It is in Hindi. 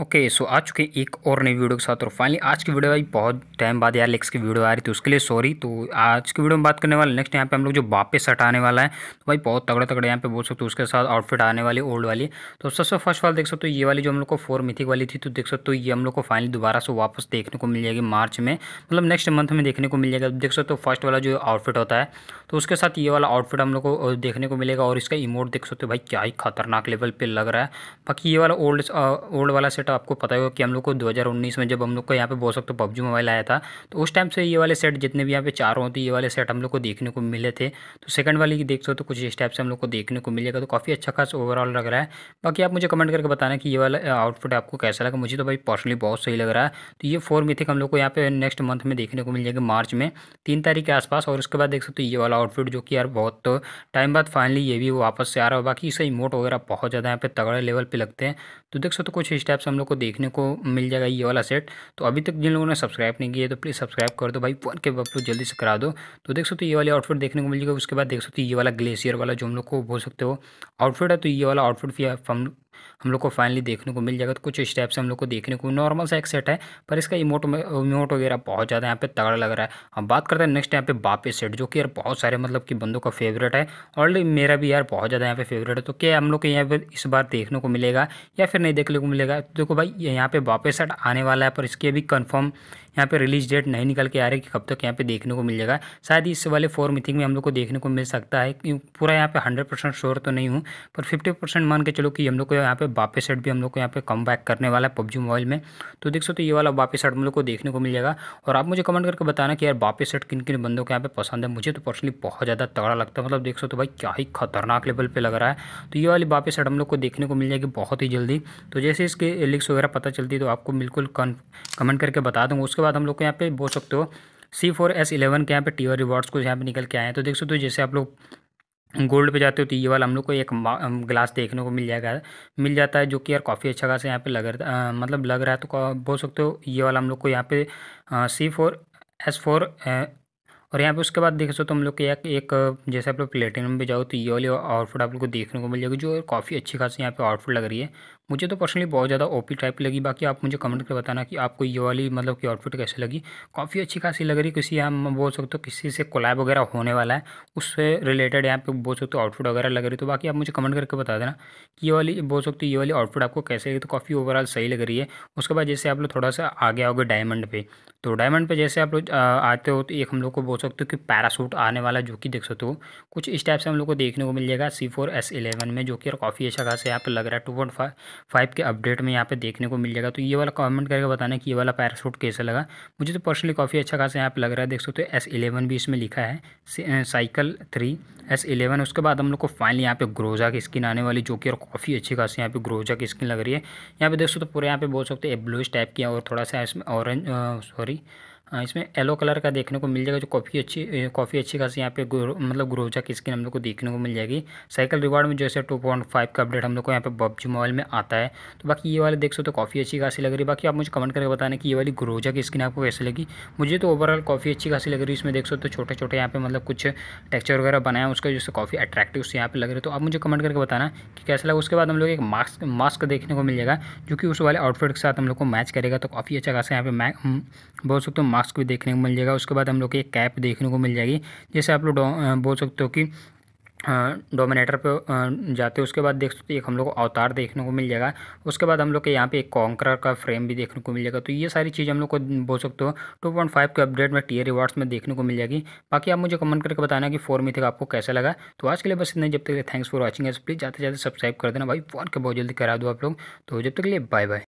ओके okay, सो so आ चुके एक और नई वीडियो के साथ और फाइनली आज की वीडियो भाई बहुत टाइम बाद यार लेक्स की वीडियो आ रही थी उसके लिए सॉरी तो आज की वीडियो में बात करने वाले नेक्स्ट यहाँ पे हम लोग जो वापस हटाने वाला है तो भाई बहुत तगड़े तगड़े यहाँ पे बोल सकते हो उसके साथ आउटफिट आने वाली ओल्ड वाली तो सबसे फर्स्ट वाले देख सकते हो ये वाली जो हम लोग को फोर मिथिक वाली थी तो देख सकते हो ये हम लोग को फाइनली दोबारा से वापस देखने को मिल जाएगी मार्च में मतलब नेक्स्ट मंथ में देखने को मिल जाएगा देख सकते हो फर्स्ट वाला जो आउटफिट होता है तो उसके साथ ये वाला आउटफिट हम लोग को देखने को मिलेगा और इसका इमोट देख सकते हो भाई क्या ही खतरनाक लेवल पर लग रहा है बाकी ये वाला ओल्ड ओल्ड वाला सेट तो आपको पता होगा कि हम लोग को 2019 में जब हम लोग को यहाँ पे बोल सकते पबजी मोबाइल आया था तो उस टाइम से ये वाले सेट जितने भी यहाँ पे चारों होते ये वाले सेट हम लोग को देखने को मिले थे तो सेकंड वाली देख सो तो कुछ इस टाइप से हम लोग को देखने को मिलेगा तो काफ़ी अच्छा खास ओवरऑल लग रहा है बाकी आप मुझे कमेंट करके बताना कि ये वाला आउटफिट आपको कैसा लगा मुझे तो भाई पर्सनली बहुत सही लग रहा है तो ये फोर मिथिक हम लोग को यहाँ पे नेक्स्ट मंथ में देखने को मिल जाएगा मार्च में तीन तारीख के आसपास और उसके बाद देख सकते हो ये वाला आउटफिट जो कि यार बहुत टाइम बाद फाइनली ये भी वापस से आ रहा है बाकी इसका इमोट वगैरह बहुत ज़्यादा यहाँ पे तगड़े लेवल पर लगते हैं तो देख सकते हो कुछ इस टाइप से हम लोग को देखने को मिल जाएगा ये वाला सेट तो अभी तक जिन लोगों ने सब्सक्राइब नहीं किया तो प्लीज़ सब्सक्राइब कर दो भाई फोन के बाद तो जल्दी से करा दो तो देख सकते हो ये वाली आउटफिट देखने को मिल जाएगा उसके बाद देख सकते हो ये वाला ग्लेशियर वाला जो हम लोग को बोल सकते हो आउटफिट है तो ये वाला आउटफिट भी हम हम लोग को फाइनली देखने को मिल जाएगा तो कुछ स्टेप्स हम लोग को देखने को नॉर्मल सा एक सेट है पर इसका इमोट इमोट वगैरह बहुत ज़्यादा यहाँ पे तगड़ा लग रहा है अब बात करते हैं नेक्स्ट यहाँ पे बापे सेट जो कि यार बहुत सारे मतलब कि बंदों का फेवरेट है ऑलरेडी मेरा भी यार बहुत ज़्यादा यहाँ पे फेवरेट है तो क्या हम लोग को यहाँ पर इस बार देखने को मिलेगा या फिर नहीं देखने को मिलेगा तो देखो भाई यहाँ पे बापे सेट आने वाला है पर इसकी अभी कन्फर्म यहाँ पे रिलीज डेट नहीं निकल के आ रही कि कब तक यहाँ पे देखने को मिल जाएगा शायद इस वाले फोर मीथिंग में हम लोग को देखने को मिल सकता है पूरा यहाँ पे हंड्रेड परसेंट शोर तो नहीं हूँ पर फिफ्टी परसेंट मान के चलो कि हम लोग को है यहाँ पे वापस सेट भी हम लोग को यहाँ पे कम बैक करने वाला है पबजी मोबाइल में तो देख सकते हो ये वाला वापस सेट हम लोग को देखने को मिल जाएगा और आप मुझे कमेंट करके बताना कि यार वापस सेट किन किन बंदों को यहाँ पे पसंद है मुझे तो पर्सनली बहुत ज़्यादा तगड़ा लगता है मतलब देख सकते हो तो भाई क्या ही खतरनाक लेवल पर लग रहा है तो ये वाली वापस सेट हम लोग को देखने को मिल जाएगी बहुत ही जल्दी तो जैसे इसके लिक्स वगैरह पता चलती है तो आपको बिल्कुल कमेंट करके बता दूँगा उसके बाद हम लोग को यहाँ पे बोल सकते हो सी फोर एस इलेवन के यहाँ पे टीवर रिवॉर्ड्स को यहाँ पे निकल के आए हैं तो देख सकते हो तो जैसे आप लोग गोल्ड पे जाते हो तो ये वाला हम लोग को एक ग्लास देखने को मिल जाएगा मिल जाता है जो कि यार काफ़ी अच्छा खासा यहाँ पे लग रहा मतलब लग रहा है तो बोल सकते हो ये वाला हम लोग को यहाँ पे सी फोर एस फोर और यहाँ पे उसके बाद देख सकते तो हम लोग के यहाँ एक जैसे आप लोग प्लेटिनम पे जाओ तो ये वाली आउटफिट आप लोग को देखने को मिल जाएगी जो काफ़ी अच्छी खासी यहाँ पे आउटफुट लग रही है मुझे तो पर्सनली बहुत ज़्यादा ओपी टाइप लगी बाकी आप मुझे कमेंट करके बताना कि आपको ये वाली मतलब कि आउटफिट कैसे लगी काफ़ी अच्छी खासी लग रही किसी यहाँ बोल सकते हो किसी से कोलैब वगैरह होने वाला है उससे रिलेटेड यहाँ पे बोल सकते हो आउटफिट वगैरह लग रही तो बाकी आप मुझे कमेंट करके बता देना कि ये वाली बोल सकते हो ये वाली आउटफिट आपको कैसे लगी तो काफ़ी ओवरऑल सही लग रही है उसके बाद जैसे आप लोग थोड़ा सा आगे आओगे डायमंड पे तो डायमंड पर जैसे आप लोग आते हो तो एक हम लोग को बोल सकते हो कि पैरासूट आने वाला जो कि देख सकते हो कुछ इस टाइप से हम लोग को देखने को मिल जाएगा सी फोर एस इलेवन में जो कि काफ़ी अच्छा खास है यहाँ पर लग रहा है टू पॉइंट फाइव के अपडेट में यहाँ पे देखने को मिल जाएगा तो ये वाला कमेंट करके बताना कि ये वाला पैरासूट कैसा लगा मुझे तो पर्सनली काफ़ी अच्छा खासा यहाँ पर लग रहा है देख सकते हो एस इलेवन भी इसमें लिखा है साइकिल थ्री एस इलेवन उसके बाद हम लोग को फाइनली यहाँ पे ग्रोजा की स्किन आने वाली जो कि और काफ़ी अच्छी खासी यहाँ पे ग्रोजा की स्किन लग रही है यहाँ पे देख सकते हो पूरे यहाँ पे बोल सकते हैं ब्लूश टाइप की और थोड़ा सा इसमें ऑरेंज सॉरी हाँ, इसमें येलो कलर का देखने को मिल जाएगा जो काफ़ी अच्छी काफ़ी अच्छी खासी यहाँ पे मतलब ग्रोजा की स्किन हम लोग को देखने को मिल जाएगी साइकिल रिवार्ड में जैसे टू पॉइंट फाइव का अपडेट हम लोग को यहाँ पे पबजी मोबाइल में आता है तो बाकी ये वाले देख सकते हो तो काफ़ी अच्छी खासी लग रही है बाकी आप मुझे कमेंट करके बताने कि ये वाली ग्रोजा की स्किन आपको कैसे लगी मुझे तो ओवरऑल काफ़ी अच्छी खासी लग रही है इसमें देख सकते हो तो छोटे छोटे यहाँ पे मतलब कुछ टेक्चर वगैरह बनाया उसका जैसे काफ़ी अट्रैक्टिव से यहाँ पर लग रही तो आप मुझे कमेंट करके बताना कि कैसे लगा उसके बाद हम लोग एक मास्क मास्क देखने को मिल जाएगा जो कि उस वाले आउटफिट के साथ हम लोग को मैच करेगा तो काफ़ी अच्छा खासा यहाँ पे मैं बोल सकते हो मास्क भी देखने को मिल जाएगा उसके बाद हम लोग की एक कैप देखने को मिल जाएगी जैसे आप लोग बोल सकते हो कि डोमिनेटर पे जाते उसके बाद देख सकते एक हम लोग को अवतार देखने को मिल जाएगा उसके बाद हम लोग के यहाँ पे एक कॉन्करर का फ्रेम भी देखने को मिल जाएगा तो ये सारी चीज़ हम लोग को बोल सकते हो टू पॉइंट फाइव के अपडेट में टीयर रिवार्ड्स में देखने को मिल जाएगी बाकी आप मुझे कमेंट करके बताना कि फोर मिथिक आपको कैसा लगा तो आज के लिए बस इतना जब तक थैंक्स फॉर वॉचिंग प्लीज़ जाते जाते सब्सक्राइब कर देना भाई फोन के बहुत जल्दी करा दो आप लोग तो जब तक के लिए बाय बाय